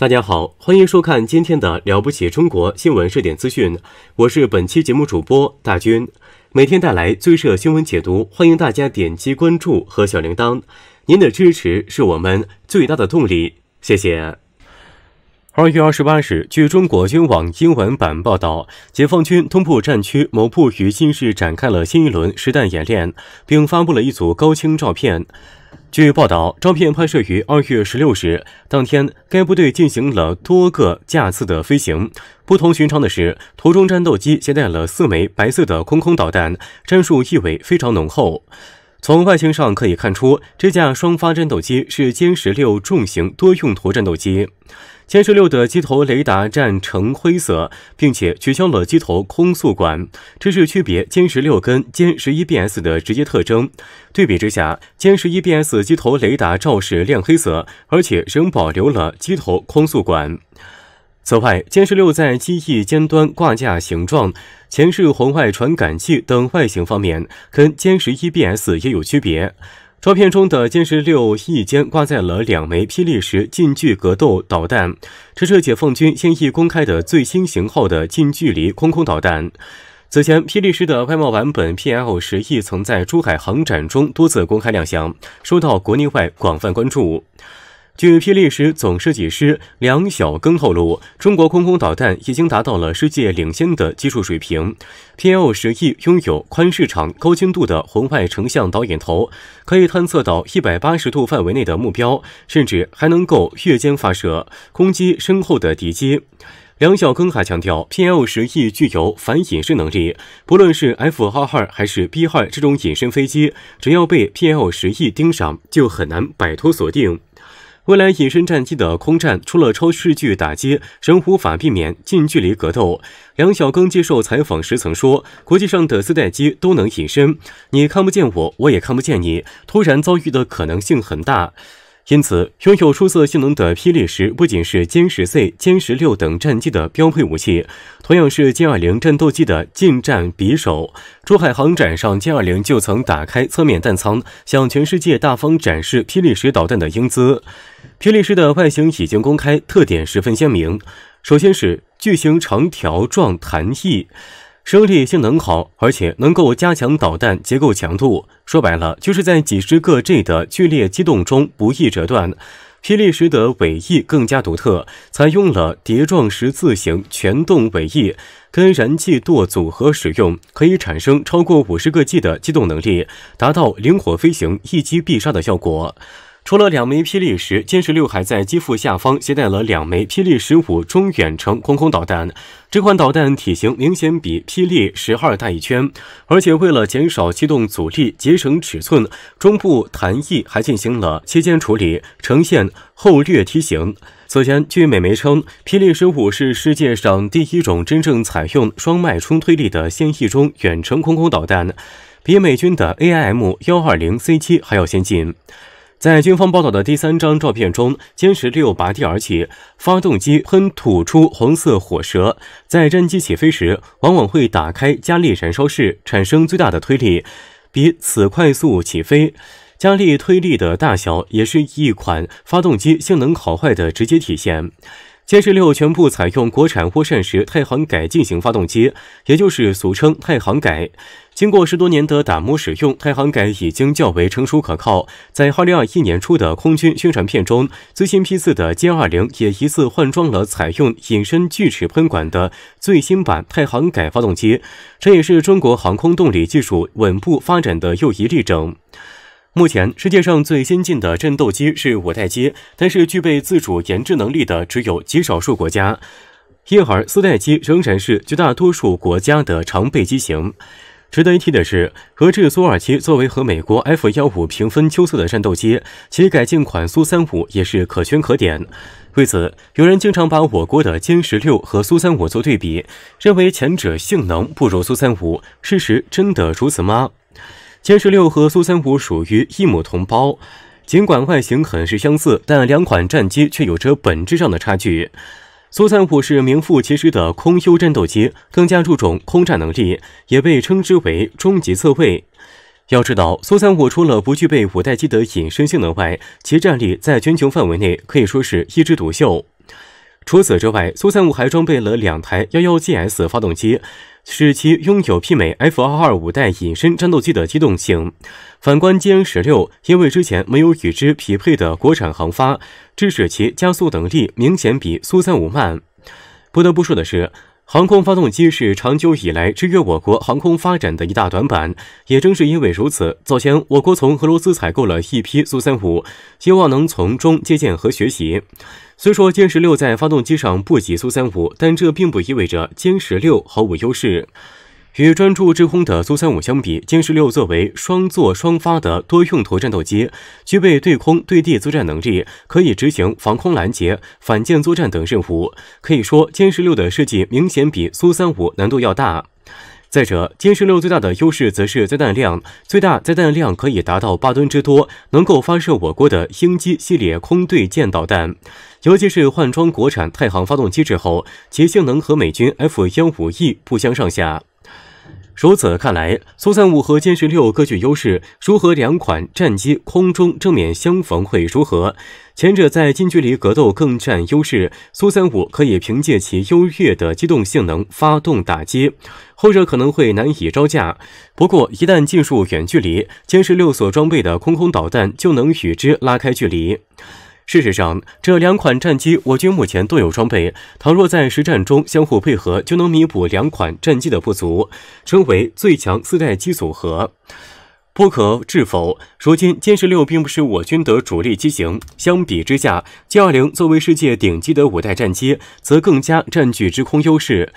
大家好，欢迎收看今天的《了不起中国新闻热点资讯》，我是本期节目主播大军，每天带来最热新闻解读，欢迎大家点击关注和小铃铛，您的支持是我们最大的动力，谢谢。二月二十八日，据中国军网英文版报道，解放军东部战区某部于新日展开了新一轮实弹演练，并发布了一组高清照片。据报道，照片拍摄于二月十六日，当天该部队进行了多个架次的飞行。不同寻常的是，图中战斗机携带了四枚白色的空空导弹，战术意味非常浓厚。从外形上可以看出，这架双发战斗机是歼十六重型多用途战斗机。歼十六的机头雷达站呈灰色，并且取消了机头空速管，这是区别歼十六跟歼十一 BS 的直接特征。对比之下，歼十一 BS 机头雷达照是亮黑色，而且仍保留了机头空速管。此外，歼十六在机翼尖端挂架形状、前视红外传感器等外形方面，跟歼十一 BS 也有区别。照片中的歼十六翼间挂载了两枚霹雳十近距格斗导弹，这是解放军现役公开的最新型号的近距离空空导弹。此前，霹雳十的外贸版本 PL 十亦曾在珠海航展中多次公开亮相，受到国内外广泛关注。据霹雳十总设计师梁晓庚透露，中国空空导弹已经达到了世界领先的技术水平。PL 十 E 拥有宽市场、高精度的红外成像导引头，可以探测到一百八十度范围内的目标，甚至还能够夜间发射，攻击身后的敌机。梁晓庚还强调，PL 十 E 具有反隐身能力，不论是 F 二二还是 B 二这种隐身飞机，只要被 PL 十 E 盯上，就很难摆脱锁定。未来隐身战机的空战，除了超视距打击，仍无法避免近距离格斗。梁小刚接受采访时曾说：“国际上的四代机都能隐身，你看不见我，我也看不见你，突然遭遇的可能性很大。”因此，拥有出色性能的霹雳十不仅是歼十 C、歼十六等战机的标配武器，同样是歼二零战斗机的近战匕首。珠海航展上，歼二零就曾打开侧面弹舱，向全世界大方展示霹雳十导弹的英姿。霹雳十的外形已经公开，特点十分鲜明。首先是巨型长条状弹翼。升力性能好，而且能够加强导弹结构强度。说白了，就是在几十个 g 的剧烈机动中不易折断。霹雳十的尾翼更加独特，采用了叠状十字形全动尾翼，跟燃气舵组合使用，可以产生超过五十个 g 的机动能力，达到灵活飞行、一击必杀的效果。除了两枚霹雳十，歼十六还在机腹下方携带了两枚霹雳十五中远程空空导弹。这款导弹体型明显比霹雳十二大一圈，而且为了减少机动阻力、节省尺寸，中部弹翼还进行了切尖处理，呈现后掠梯形。此前，据美媒称，霹雳十五是世界上第一种真正采用双脉冲推力的现役中远程空空导弹，比美军的 AIM 幺二零 C 七还要先进。在军方报道的第三张照片中，歼十六拔地而起，发动机喷吐出红色火舌。在战机起飞时，往往会打开加力燃烧室，产生最大的推力，比此快速起飞。加力推力的大小，也是一款发动机性能好坏的直接体现。歼十六全部采用国产涡扇式太行改进型发动机，也就是俗称太行改。经过十多年的打磨使用，太行改已经较为成熟可靠。在二零二一年初的空军宣传片中，最新批次的歼二零也疑似换装了采用隐身锯齿喷管的最新版太行改发动机，这也是中国航空动力技术稳步发展的又一例证。目前，世界上最先进的战斗机是五代机，但是具备自主研制能力的只有极少数国家，因而四代机仍然是绝大多数国家的常备机型。值得一提的是，俄制苏 -27 作为和美国 F-15 平分秋色的战斗机，其改进款苏 -35 也是可圈可点。为此，有人经常把我国的歼 -16 和苏 -35 做对比，认为前者性能不如苏 -35。事实真的如此吗？歼十六和苏三五属于一母同胞，尽管外形很是相似，但两款战机却有着本质上的差距。苏三五是名副其实的空优战斗机，更加注重空战能力，也被称之为终极侧位。要知道，苏三五除了不具备五代机的隐身性能外，其战力在全球范围内可以说是一枝独秀。除此之外，苏三五还装备了两台幺幺 GS 发动机。使其拥有媲美 F 二二五代隐身战斗机的机动性。反观歼十六，因为之前没有与之匹配的国产航发，致使其加速能力明显比苏三五慢。不得不说的是。航空发动机是长久以来制约我国航空发展的一大短板，也正是因为如此，早前我国从俄罗斯采购了一批苏三五，希望能从中借鉴和学习。虽说歼十六在发动机上不及苏三五，但这并不意味着歼十六毫无优势。与专注制空的苏三五相比，歼十六作为双座双发的多用途战斗机，具备对空、对地作战能力，可以执行防空拦截、反舰作战等任务。可以说，歼十六的设计明显比苏三五难度要大。再者，歼十六最大的优势则是载弹量，最大载弹量可以达到八吨之多，能够发射我国的鹰击系列空对舰导弹。尤其是换装国产太行发动机之后，其性能和美军 F-15E 不相上下。如此看来，苏三五和歼十六各具优势。如何两款战机空中正面相逢会如何？前者在近距离格斗更占优势，苏三五可以凭借其优越的机动性能发动打击，后者可能会难以招架。不过，一旦进入远距离，歼十六所装备的空空导弹就能与之拉开距离。事实上，这两款战机我军目前都有装备。倘若在实战中相互配合，就能弥补两款战机的不足，成为最强四代机组合，不可置否。如今，歼十六并不是我军的主力机型，相比之下，歼二零作为世界顶级的五代战机，则更加占据制空优势。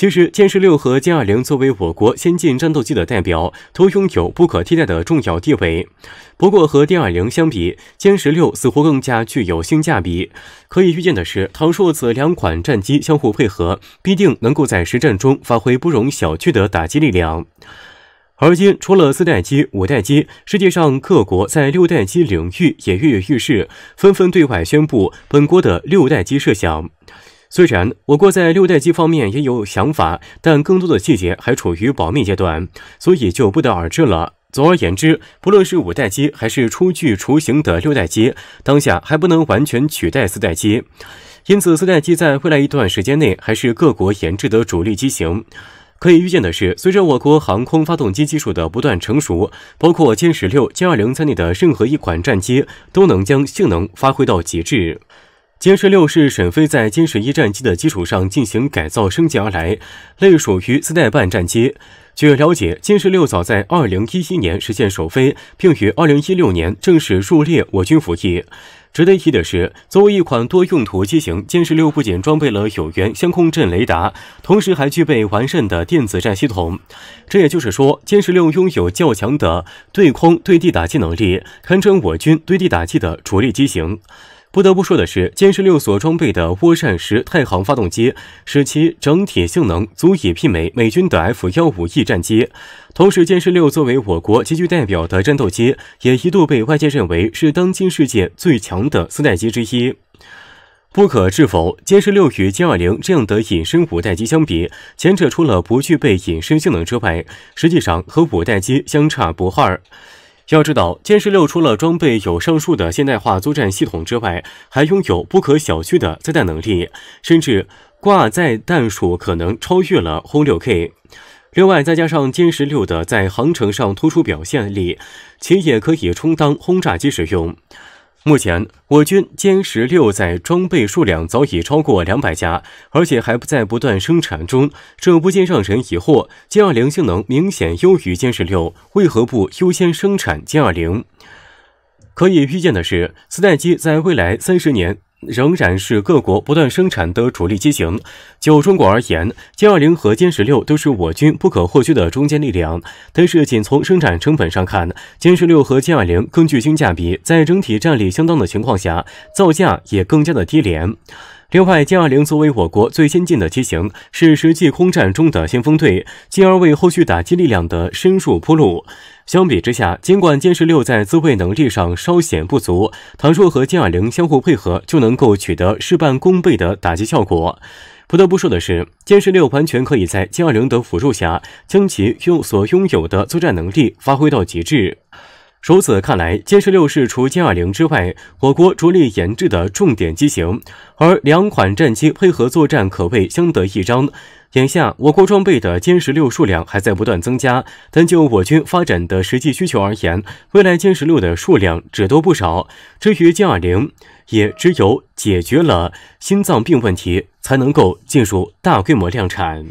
其实，歼十六和歼二零作为我国先进战斗机的代表，都拥有不可替代的重要地位。不过，和歼二零相比，歼十六似乎更加具有性价比。可以预见的是，倘若此两款战机相互配合，必定能够在实战中发挥不容小觑的打击力量。而今，除了四代机、五代机，世界上各国在六代机领域也跃跃欲试，纷纷对外宣布本国的六代机设想。虽然我国在六代机方面也有想法，但更多的细节还处于保密阶段，所以就不得而知了。总而言之，不论是五代机还是初具雏形的六代机，当下还不能完全取代四代机。因此，四代机在未来一段时间内还是各国研制的主力机型。可以预见的是，随着我国航空发动机技术的不断成熟，包括歼十六、歼二零在内的任何一款战机都能将性能发挥到极致。歼十六是沈飞在歼十一战机的基础上进行改造升级而来，类属于四代半战机。据了解，歼十六早在二零一一年实现首飞，并于二零一六年正式入列我军服役。值得一提的是，作为一款多用途机型，歼十六不仅装备了有源相控阵雷达，同时还具备完善的电子战系统。这也就是说，歼十六拥有较强的对空、对地打击能力，堪称我军对地打击的主力机型。不得不说的是，歼十六所装备的涡扇十太行发动机，使其整体性能足以媲美美军的 F 幺五 E 战机。同时，歼十六作为我国极具代表的战斗机，也一度被外界认为是当今世界最强的四代机之一。不可置否，歼十六与歼二零这样的隐身五代机相比，前者除了不具备隐身性能之外，实际上和五代机相差不二。要知道，歼十六除了装备有上述的现代化作战系统之外，还拥有不可小觑的载弹能力，甚至挂载弹数可能超越了轰六 K。另外，再加上歼十六的在航程上突出表现力，其也可以充当轰炸机使用。目前，我军歼十六在装备数量早已超过两百架，而且还不在不断生产中，这不禁让人疑惑：歼二零性能明显优于歼十六，为何不优先生产歼二零？可以预见的是，四代机在未来三十年。仍然是各国不断生产的主力机型。就中国而言，歼二零和歼十六都是我军不可或缺的中坚力量。但是，仅从生产成本上看，歼十六和歼二零更具性价比，在整体战力相当的情况下，造价也更加的低廉。另外，歼二零作为我国最先进的机型，是实际空战中的先锋队，进而为后续打击力量的深入铺路。相比之下，尽管歼十六在自卫能力上稍显不足，倘若和歼二零相互配合，就能够取得事半功倍的打击效果。不得不说的是，歼十六完全可以在歼二零的辅助下，将其用所拥有的作战能力发挥到极致。如此看来，歼十六是除歼二零之外，我国着力研制的重点机型，而两款战机配合作战可谓相得益彰。眼下，我国装备的歼十六数量还在不断增加，但就我军发展的实际需求而言，未来歼十六的数量只多不少。至于歼二零，也只有解决了心脏病问题，才能够进入大规模量产。